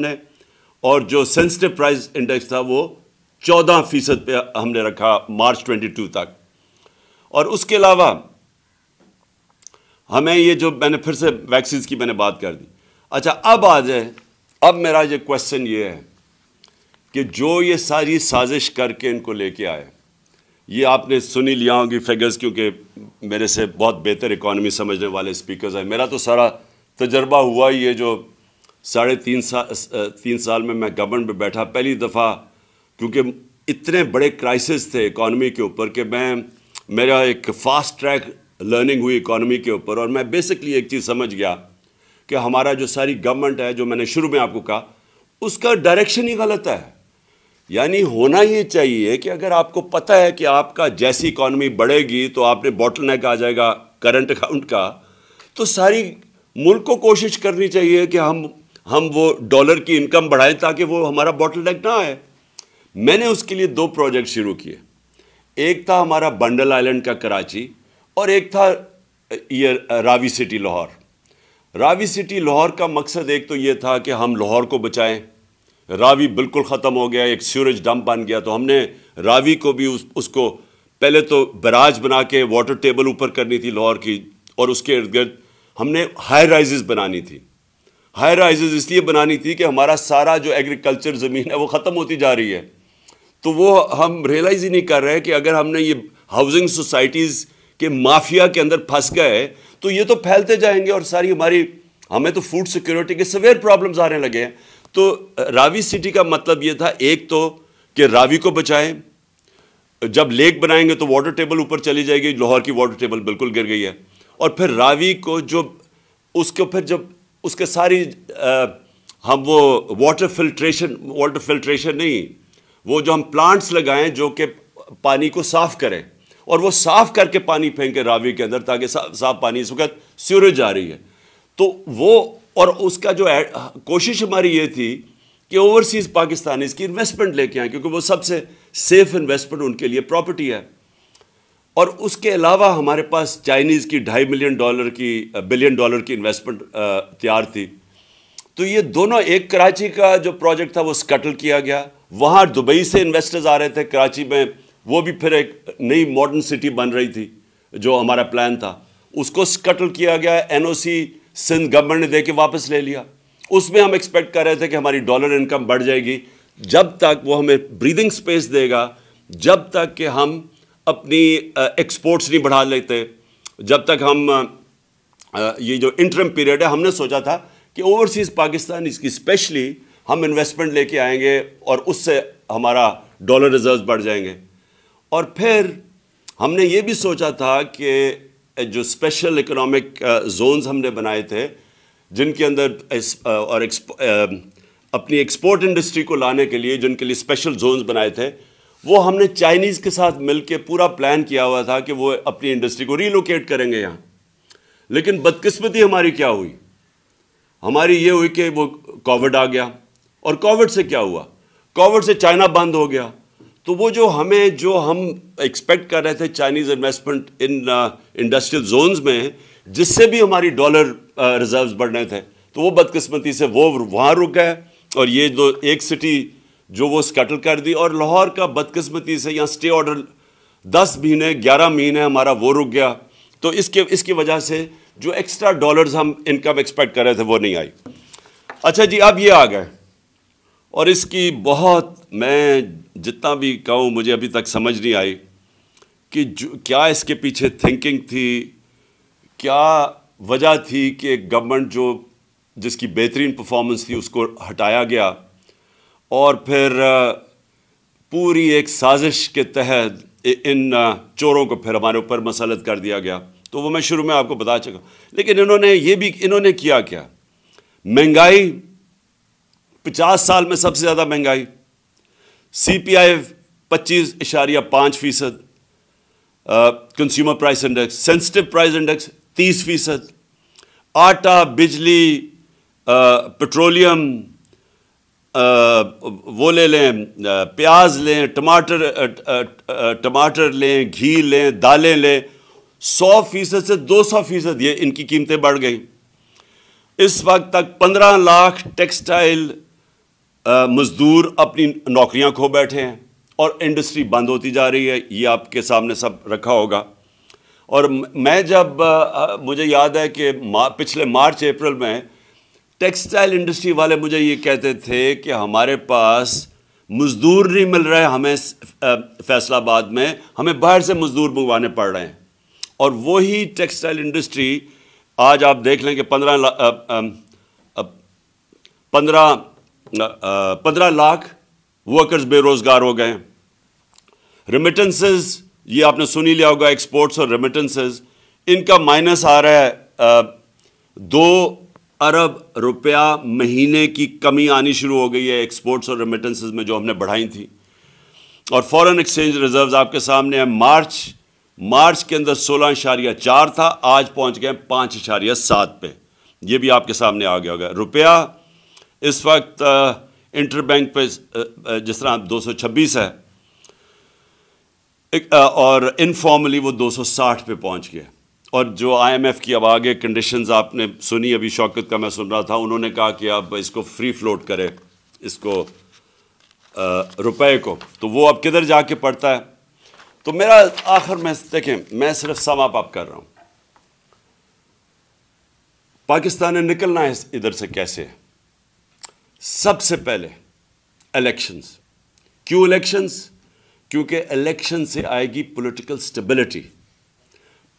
ने और जो सेंसिटिव प्राइस इंडेक्स था वो चौदह फीसद पर हमने रखा मार्च ट्वेंटी टू तक और उसके अलावा हमें ये जो मैंने फिर से वैक्सीन की मैंने बात कर दी अच्छा अब आ जाए अब मेरा ये क्वेश्चन ये है कि जो ये सारी साजिश करके इनको लेके आए ये आपने सुनी लिया होगी फिगर्स क्योंकि मेरे से बहुत बेहतर इकोनॉमी समझने वाले स्पीकर्स हैं मेरा तो सारा तजर्बा हुआ है जो साढ़े तीन साल तीन साल में मैं गवर्नमेंट में बैठा पहली दफ़ा क्योंकि इतने बड़े क्राइसिस थे इकॉनमी के ऊपर कि मैं मेरा एक फास्ट ट्रैक लर्निंग हुई इकॉनमी के ऊपर और मैं बेसिकली एक चीज़ समझ गया कि हमारा जो सारी गवर्नमेंट है जो मैंने शुरू में आपको कहा उसका डायरेक्शन ही गलत है यानी होना ये चाहिए कि अगर आपको पता है कि आपका जैसी इकॉनमी बढ़ेगी तो आपने बॉटल नेक आ जाएगा करंट अकाउंट का तो सारी मुल्क को कोशिश करनी चाहिए कि हम हम वो डॉलर की इनकम बढ़ाएं ताकि वो हमारा बॉटल नेक ना आए मैंने उसके लिए दो प्रोजेक्ट शुरू किए एक था हमारा बंडल आइलैंड का कराची और एक था ये रावी सिटी लाहौर रावी सिटी लाहौर का मकसद एक तो ये था कि हम लाहौर को बचाएं रावी बिल्कुल ख़त्म हो गया एक सूरज डंप बन गया तो हमने रावी को भी उस उसको पहले तो बराज बना के वाटर टेबल ऊपर करनी थी लाहौर की और उसके इर्द गिर्द हमने हाई राइज बनानी थी हाई राइजेज इसलिए बनानी थी कि हमारा सारा जो एग्रीकल्चर ज़मीन है वो ख़त्म होती जा रही है तो वो हम रियलाइज़ ही नहीं कर रहे कि अगर हमने ये हाउसिंग सोसाइटीज़ के माफिया के अंदर फंस गए तो ये तो फैलते जाएंगे और सारी हमारी हमें तो फूड सिक्योरिटी के सवेर प्रॉब्लम्स आने लगे हैं तो रावी सिटी का मतलब ये था एक तो कि रावी को बचाएं जब लेक बनाएंगे तो वाटर टेबल ऊपर चली जाएगी लाहौर की वाटर टेबल बिल्कुल गिर गई है और फिर रावी को जो उसके फिर जब उसके सारी आ, हम वो वाटर फिल्ट्रेशन वाटर फिल्ट्रेशन नहीं वो जो हम प्लांट्स लगाएं जो कि पानी को साफ़ करें और वो साफ़ करके पानी फेंके रावी के अंदर ताकि साफ साफ पानी इस वक्त सूरज आ रही है तो वो और उसका जो कोशिश हमारी ये थी कि ओवरसीज़ पाकिस्तान इसकी इन्वेस्टमेंट लेके आए क्योंकि वो सबसे सेफ़ इन्वेस्टमेंट उनके लिए प्रॉपर्टी है और उसके अलावा हमारे पास चाइनीज़ की ढाई मिलियन डॉलर की बिलियन डॉलर की इन्वेस्टमेंट तैयार थी तो ये दोनों एक कराची का जो प्रोजेक्ट था वो स्कटल किया गया वहाँ दुबई से इन्वेस्टर्स आ रहे थे कराची में वो भी फिर एक नई मॉडर्न सिटी बन रही थी जो हमारा प्लान था उसको स्कटल किया गया एन सिंध गवर्नमेंट ने दे के वापस ले लिया उसमें हम एक्सपेक्ट कर रहे थे कि हमारी डॉलर इनकम बढ़ जाएगी जब तक वो हमें ब्रीदिंग स्पेस देगा जब तक कि हम अपनी एक्सपोर्ट्स नहीं बढ़ा लेते जब तक हम ये जो इंटरम पीरियड है हमने सोचा था कि ओवरसीज़ पाकिस्तान इसकी स्पेशली हम इन्वेस्टमेंट लेके आएंगे और उससे हमारा डॉलर रिजर्व बढ़ जाएंगे और फिर हमने ये भी सोचा था कि जो स्पेशल इकोनॉमिक जोन्स हमने बनाए थे जिनके अंदर इस, और अपनी एक्सपोर्ट इंडस्ट्री को लाने के लिए जिनके लिए स्पेशल जोन्स बनाए थे वो हमने चाइनीज़ के साथ मिलकर पूरा प्लान किया हुआ था कि वो अपनी इंडस्ट्री को रीलोकेट करेंगे यहाँ लेकिन बदकिस्मती हमारी क्या हुई हमारी ये हुई कि वो कोविड आ गया और कोविड से क्या हुआ कोविड से चाइना बंद हो गया तो वो जो हमें जो हम एक्सपेक्ट कर रहे थे Chinese investment in industrial zones में जिससे भी हमारी डॉलर रिजर्व्स बढ़ने थे तो वो बदकिस्मती से वो वहाँ रुक गए और ये जो एक सिटी जो वो स्कटल कर दी और लाहौर का बदकस्मती से यहाँ स्टे ऑर्डर दस महीने ग्यारह महीने हमारा वो रुक गया तो इसके इसकी वजह से जो एक्स्ट्रा डॉलर्स हम इनकम एक्सपेक्ट कर रहे थे वो नहीं आई अच्छा जी अब ये आ गए और इसकी बहुत मैं जितना भी कहूँ मुझे अभी तक समझ नहीं आई कि क्या इसके पीछे थिंकिंग थी क्या वजह थी कि गवर्नमेंट जो जिसकी बेहतरीन परफॉर्मेंस थी उसको हटाया गया और फिर पूरी एक साजिश के तहत इन चोरों को फिर हमारे ऊपर मसलत कर दिया गया तो वो मैं शुरू में आपको बता चुका लेकिन इन्होंने ये भी इन्होंने किया क्या महंगाई पचास साल में सबसे ज़्यादा महंगाई सी पी आई पच्चीस इशारिया पाँच फ़ीसद consumer price index sensitive price index तीस फ़ीसद आटा बिजली पेट्रोलियम वो ले लें प्याज लें टमाटर टमाटर लें घी लें दालें लें सौ फीसद से दो सौ फीसद ये इनकी कीमतें बढ़ गई इस वक्त तक पंद्रह लाख टेक्सटाइल मज़दूर अपनी नौकरियां खो बैठे हैं और इंडस्ट्री बंद होती जा रही है ये आपके सामने सब रखा होगा और मैं जब मुझे याद है कि मा, पिछले मार्च अप्रैल में टेक्सटाइल इंडस्ट्री वाले मुझे ये कहते थे कि हमारे पास मज़दूर नहीं मिल रहे हमें फैसलाबाद में हमें बाहर से मज़दूर मंगवाने पड़ रहे हैं और वही टेक्सटाइल इंडस्ट्री आज आप देख लें कि पंद्रह पंद्रह पंद्रह लाख वर्कर्स बेरोज़गार हो गए रेमिटेंसेस ये आपने सुनी लिया होगा एक्सपोर्ट्स और रेमिटेंसेस इनका माइनस आ रहा है आ, दो अरब रुपया महीने की कमी आनी शुरू हो गई है एक्सपोर्ट्स और रेमिटेंसेज में जो हमने बढ़ाई थी और फॉरेन एक्सचेंज रिजर्व्स आपके सामने है मार्च मार्च के अंदर सोलह इशारिया चार था आज पहुंच गए पाँच इशारिया सात पे ये भी आपके सामने आ गया होगा रुपया इस वक्त इंटर बैंक पे जिस तरह दो सौ छब्बीस है एक, और इनफॉर्मली वो दो सौ साठ पे पहुंच गया और जो आईएमएफ की अब आगे कंडीशंस आपने सुनी अभी शौकत का मैं सुन रहा था उन्होंने कहा कि आप इसको फ्री फ्लोट करें इसको रुपए को तो वो अब किधर जाके पड़ता है तो मेरा आखिर में देखें मैं सिर्फ समाप आप, आप कर रहा हूँ पाकिस्तान ने निकलना है इधर से कैसे सबसे पहले इलेक्शंस क्यों इलेक्शंस क्योंकि इलेक्शन से आएगी पॉलिटिकल स्टेबिलिटी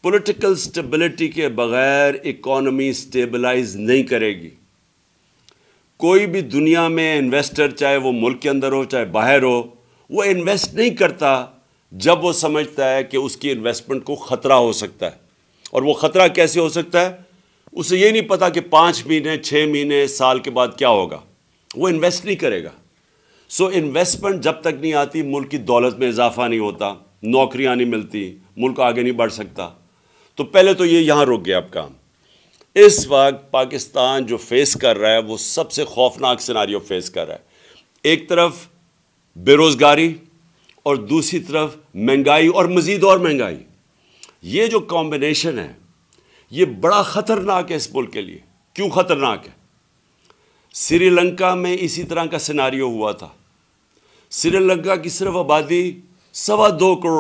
पॉलिटिकल स्टेबिलिटी के बगैर इकॉनमी स्टेबलाइज नहीं करेगी कोई भी दुनिया में इन्वेस्टर चाहे वो मुल्क के अंदर हो चाहे बाहर हो वो इन्वेस्ट नहीं करता जब वो समझता है कि उसकी इन्वेस्टमेंट को ख़तरा हो सकता है और वो ख़तरा कैसे हो सकता है उसे ये नहीं पता कि पाँच महीने छः महीने साल के बाद क्या होगा वो इन्वेस्ट नहीं करेगा सो इन्वेस्टमेंट जब तक नहीं आती मुल्क की दौलत में इजाफा नहीं होता नौकरियाँ नहीं मिलती मुल्क आगे नहीं बढ़ सकता तो पहले तो ये यहाँ रुक गया अब काम इस वक्त पाकिस्तान जो फेस कर रहा है वो सबसे खौफनाक सिनारियों फेस कर रहा है एक तरफ बेरोज़गारी और दूसरी तरफ महंगाई और मज़ीद और महंगाई ये जो कॉम्बिनेशन है ये बड़ा ख़तरनाक है इस मुल्क के लिए क्यों ख़तरनाक है श्रीलंका में इसी तरह का सिनारियो हुआ था श्रीलंका की सिर्फ आबादी सवा दो करोड़